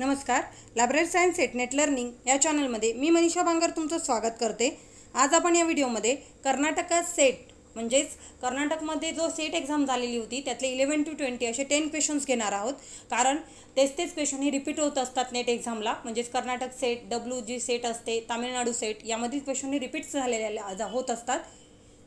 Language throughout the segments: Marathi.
नमस्कार लायब्ररी सायन्स नेट लर्निंग या चॅनलमध्ये मी मनीषा बांगर तुमचं स्वागत करते आज आपण या व्हिडिओमध्ये कर्नाटका सेट म्हणजेच कर्नाटकमध्ये जो सेट एक्झाम झालेली होती त्यातले इलेवन टू ट्वेंटी असे टेन क्वेश्चन्स घेणार आहोत कारण तेच तेच क्वेश्चन हे रिपीट होत असतात नेट एक्झामला म्हणजेच Karnataka set W G set असते तामिळनाडू सेट यामधील क्वेश्चन हे रिपीट झालेले होत असतात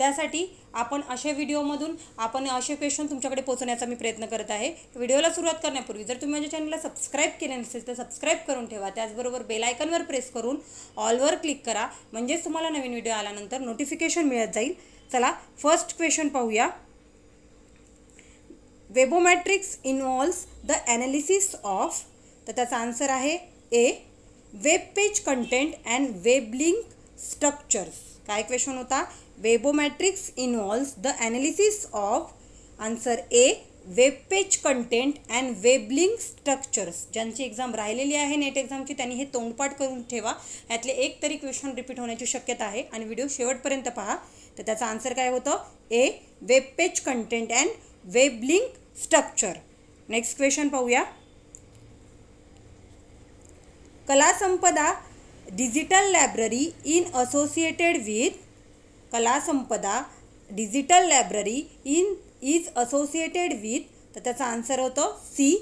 त्यासाठी आपण अशा व्हिडिओमधून आपण असे क्वेश्चन तुमच्याकडे पोहोचवण्याचा मी प्रयत्न करत आहे व्हिडिओला सुरुवात करण्यापूर्वी जर तुम्ही माझ्या चॅनलला सबस्क्राईब केले नसेल तर सबस्क्राईब करून ठेवा त्याचबरोबर बेलायकनवर प्रेस करून ऑलवर क्लिक करा म्हणजेच तुम्हाला नवीन व्हिडिओ आल्यानंतर नोटिफिकेशन मिळत जाईल चला फर्स्ट क्वेश्चन पाहूया webometrics involves the analysis of तर त्याचा आन्सर आहे a web page content and web link structures काय क्वेश्चन होता webometrics involves the analysis of answer a web page content and web link structures ज्यांची एक्झाम राहिलेली आहे नेट एक्झामची त्यांनी हे तोंडपाठ करून ठेवा यातले एक तरी क्वेश्चन रिपीट होण्याची शक्यता आहे आणि व्हिडिओ शेवटपर्यंत पहा तर त्याचा आन्सर काय होतं a web page content and web link structure next question पाहूया Kala Sampada digital library in associated with Kala Sampada digital library in is associated with तर त्याचा आन्सर होतो C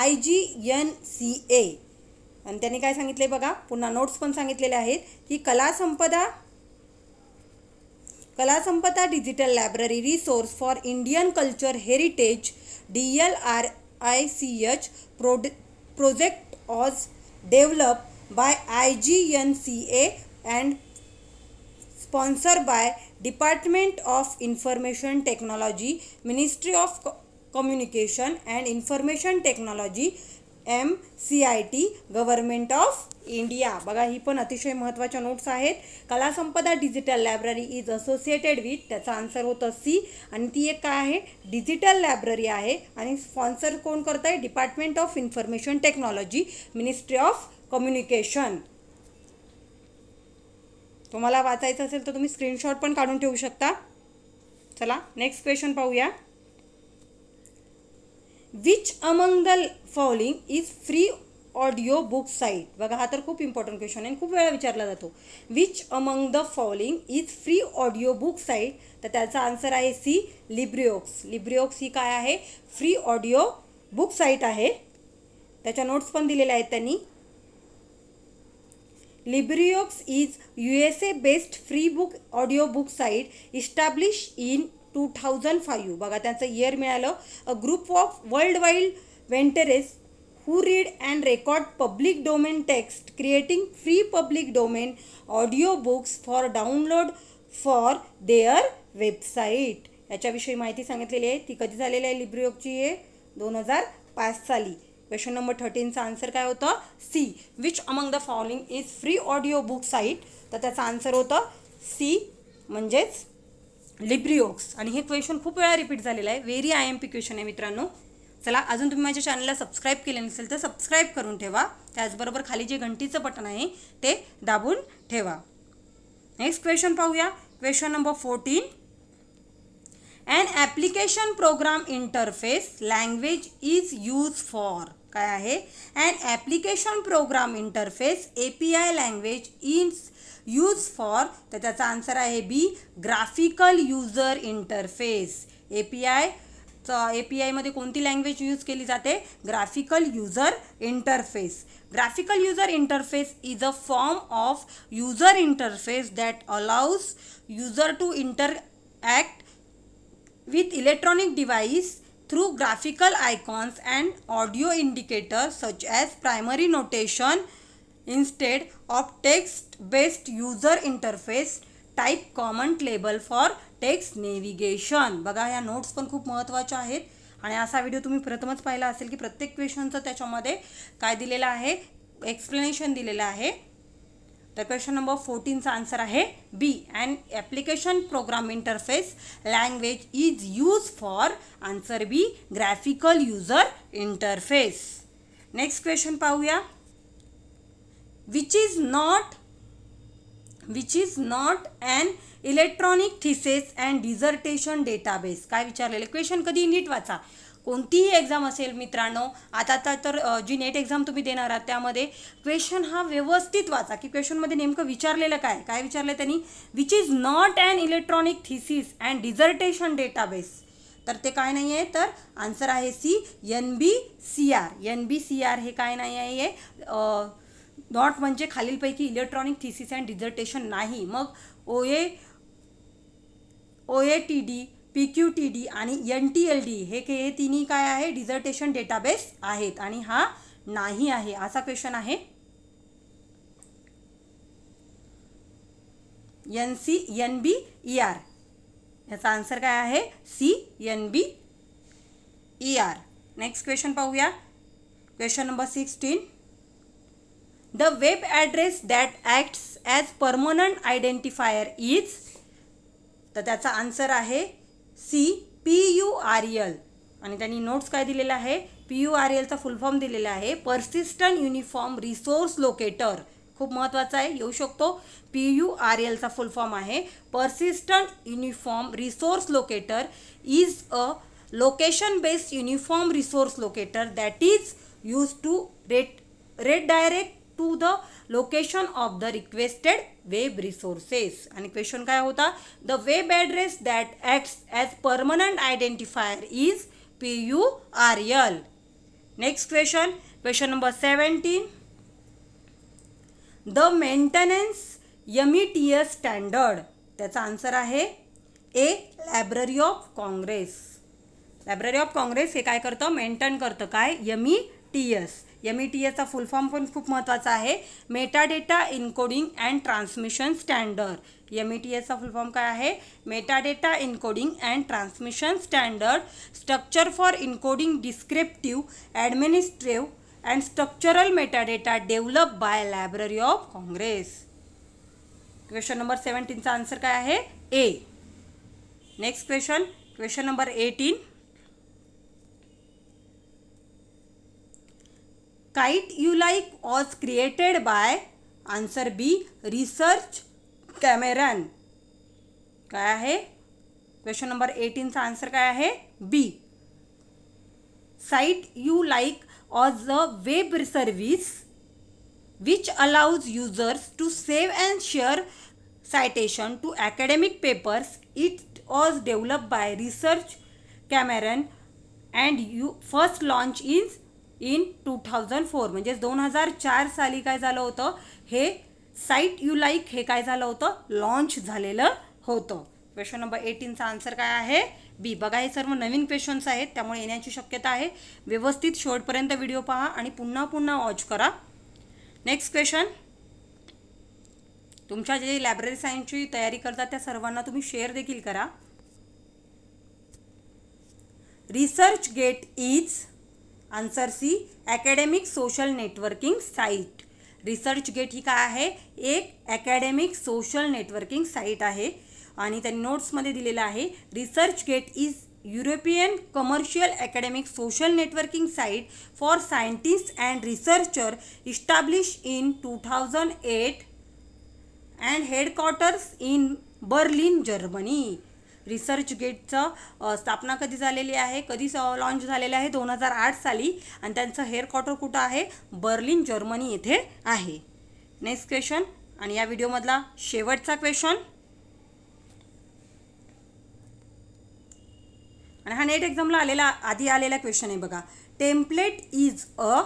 I G N C A आणि त्यांनी काय सांगितले बघा पुन्हा नोट्स पण सांगितलेले आहेत की Kala Sampada Kala Sampada digital library resource for Indian culture heritage D L R I C H prod project as develop by I G N C A and sponsor by department of information technology ministry of communication communication information technology technology M C I T government of India बघा ही पण अतिशय महत्त्वाच्या नोट्स आहेत Kalasampada digital library is associated with त्याचा आन्सर होतं सी आणि ती एक काय आहे डिजिटल लायब्ररी आहे आणि स्पॉन्सर कोण करत आहे department of information technology ministry of communication तुम्हाला वाचायचं असेल तर तुम्ही स्क्रीनशॉट पण काढून ठेवू शकता चला नेक्स्ट क्वेश्चन पाहूया which among the following is free audio book site बघा हा तर खूप इम्पॉर्टंट क्वेश्चन आहे खूप वेळा विचारला जातो which among the following is free audio book site तर त्याचा आन्सर आहे सी लिब्रिओक्स लिब्रिओक्स ही काय आहे फ्री ऑडिओ बुक साईट आहे त्याच्या नोट्स पण दिलेल्या आहेत त्यांनी Librivox is Librivox is USA-based free book site establish in two thousand five बघा त्यांचं इयर मिळालं a group of world wild volunteers who read and record public domain text creating free public domain audio books for download for their website याच्याविषयी माहिती सांगितलेली आहे ती कधी झालेली आहे लिब्रिओकची हे दोन हजार पाच साली क्वेश्चन नंबर थर्टीनचा आन्सर काय होतं C which among the following is free audio book site तर त्याचं आन्सर होतं सी म्हणजेच लिब्रिओक्स आणि हे क्वेश्चन खूप वेळा रिपीट झालेलं आहे very I M P question आहे मित्रांनो चला अजून तुम्ही माझ्या चॅनलला सबस्क्राईब केले नसेल तर सबस्क्राईब करून ठेवा त्याचबरोबर खाली जे घंटीचं बटन आहे ते दाबून ठेवा नेक्स्ट क्वेश्चन पाहूया question number fourteen and application program interface language is use for काय आहे and application program interface A P I language is use for तर त्याचा आन्सर आहे B graphical user interface A P I A P आयमध्ये कोणती लँग्वेज यूज केली जाते graphical user interface graphical user interface is a form of user interface that allows user to interact with electronic device through graphical icons and audio indicator such as primary notation instead of text based user interface type common label for text navigation बघा ह्या नोट्स पण खूप महत्त्वाच्या आहेत आणि असा व्हिडिओ तुम्ही प्रथमच पाहिला असेल की प्रत्येक क्वेश्चनचं त्याच्यामध्ये काय दिलेलं आहे एक्सप्लेनेशन दिलेलं आहे तर क्वेश्चन नंबर फोर्टीनचा आन्सर आहे B and application program interface language is use for answer B graphical user interface next question पाहूया which is not which is not and electronic theses and dissertation database काय विचारलेलं क्वेश्चन कधी नीट वाचा कोणतीही एक्झाम असेल मित्रांनो आता आता तर जी नेट एक्झाम तुम्ही देणार आहात त्यामध्ये क्वेश्चन हा व्यवस्थित वाचा की क्वेश्चनमध्ये नेमकं विचारलेलं काय काय विचारलं त्यांनी which is not and electronic thesis and dissertation database तर ते काय नाही आहे तर आन्सर आहे C N B C R N B C R हे काय नाही आहे नॉट म्हणजे खालीलपैकी इलेक्ट्रॉनिक थिसिस अँड डिझर्टेशन नाही मग O A O A T D P Q T D आणि एन टी एल डी हे के तिन्ही काय आहे डिझर्टेशन डेटाबेस आहेत आणि हा नाही आहे असा क्वेश्चन आहे N C N B E R याचा आन्सर काय आहे C N B E R next question पाहूया question number sixteen the web address that acts as permanent identifier is तर त्याचा आन्सर आहे C P U R L आणि त्यांनी नोट्स काय दिलेला आहे पी यू आर एलचा फुल फॉर्म दिलेला आहे पर्सिस्टंट युनिफॉर्म रिसोर्स लोकेटर खूप महत्त्वाचा आहे येऊ शकतो पी यू आर एलचा फुल फॉर्म आहे persistent uniform resource locator is a location based uniform resource locator that is use to re redirect to the location of the requested web resources आणि क्वेश्चन काय होता the web address that acts as permanent identifier is P U R L next question question number seventeen the maintenance M E T S standard त्याचा आन्सर आहे A library of Congress library of Congress हे काय करतं मेंटेन करतं काय M E T S M E T एचा फुल फॉर्म पण खूप महत्त्वाचा आहे metadata encoding and transmission standard M E T एचा फुल फॉर्म काय आहे metadata encoding and transmission standard structure for encoding descriptive administrative and structural metadata develop by library of Congress question number सेवन्टीनचा आन्सर काय आहे A next question question number eighteen cite you like ऑज created by answer B research Cameron काय आहे क्वेश्चन नंबर एटीनचा आन्सर काय आहे B cite you like as a web service which allows users to save and share citation to academic papers it was develop by research Cameron and you first launch in in two thousand four म्हणजेच दोन हजार चार साली काय झालं होतं हे साईट यू लाईक हे काय झालं होतं लॉन्च झालेलं होतं क्वेश्चन नंबर एटीनचा आन्सर काय आहे बी बघा हे सर्व नवीन क्वेश्चन्स आहेत त्यामुळे येण्याची शक्यता आहे व्यवस्थित शेवटपर्यंत व्हिडिओ पहा आणि पुन्हा पुन्हा वॉच करा नेक्स्ट क्वेश्चन तुमच्या जे लायब्ररी सायन्सची तयारी करता त्या सर्वांना तुम्ही शेअर देखील करा research gate is answer C academic social networking site research gate ही काय आहे एक ॲकॅडेमिक सोशल नेटवर्किंग साईट आहे आणि त्यांनी नोट्समध्ये दिलेलं आहे research gate is European commercial academic social networking site for scientist and researcher establish in two thousand eight and headquarters in Berlin Germany research गेटचं स्थापना कधी झालेली आहे कधी लॉन्च झालेलं आहे दोन हजार आठ साली आणि त्यांचं हेअर क्वार्टर कुठं आहे बर्लिन जर्मनी येथे आहे नेक्स्ट क्वेश्चन आणि या व्हिडिओमधला शेवटचा क्वेश्चन आणि हा नेट एक्झामला आलेला आधी आलेला क्वेश्चन आहे बघा template is a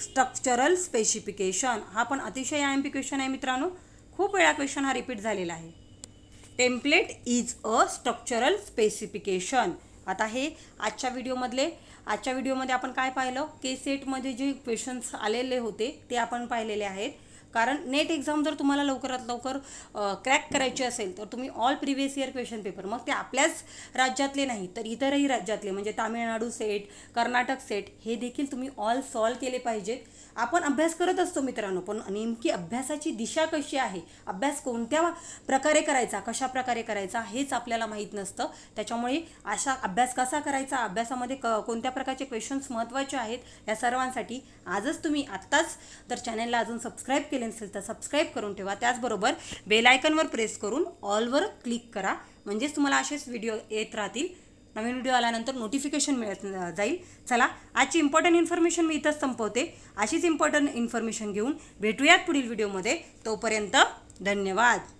structural specification हा पण अतिशय आय एम पी क्वेश्चन आहे मित्रांनो खूप वेळा क्वेश्चन हा रिपीट झालेला आहे template is a structural specification आता हे आजच्या व्हिडिओमधले आजच्या व्हिडिओमध्ये आपण काय पाहिलं के सेटमध्ये जे क्वेश्चन्स आलेले होते ते आपण पाहिलेले आहेत कारण नेट एक्झाम जर तुम्हाला लवकरात लवकर क्रॅक करायची असेल तर तुम्ही all previous year question paper मग ते आपल्याच राज्यातले नाही तर इतरही राज्यातले म्हणजे तामिळनाडू सेट कर्नाटक सेट हे देखील तुम्ही ऑल सॉल्व केले पाहिजेत आपण अभ्यास करत असतो मित्रांनो पण नेमकी अभ्यासाची दिशा कशी आहे अभ्यास कोणत्या प्रकारे करायचा कशा प्रकारे करायचा हेच आपल्याला माहीत नसतं त्याच्यामुळे अशा अभ्यास कसा करायचा अभ्यासामध्ये क कोणत्या प्रकारचे क्वेश्चन्स महत्त्वाचे आहेत या सर्वांसाठी आजच तुम्ही आत्ताच जर चॅनलला अजून सबस्क्राईब केले नसेल तर सबस्क्राईब करून ठेवा त्याचबरोबर बेलायकनवर प्रेस करून ऑलवर क्लिक करा म्हणजेच तुम्हाला असेच व्हिडिओ येत राहतील नवीन व्हिडिओ आल्यानंतर नोटिफिकेशन मिळत जाईल चला आजची इम्पॉर्टंट इन्फॉर्मेशन मी इथंच संपवते अशीच इम्पॉर्टंट इन्फॉर्मेशन घेऊन भेटूयात पुढील व्हिडिओमध्ये तोपर्यंत धन्यवाद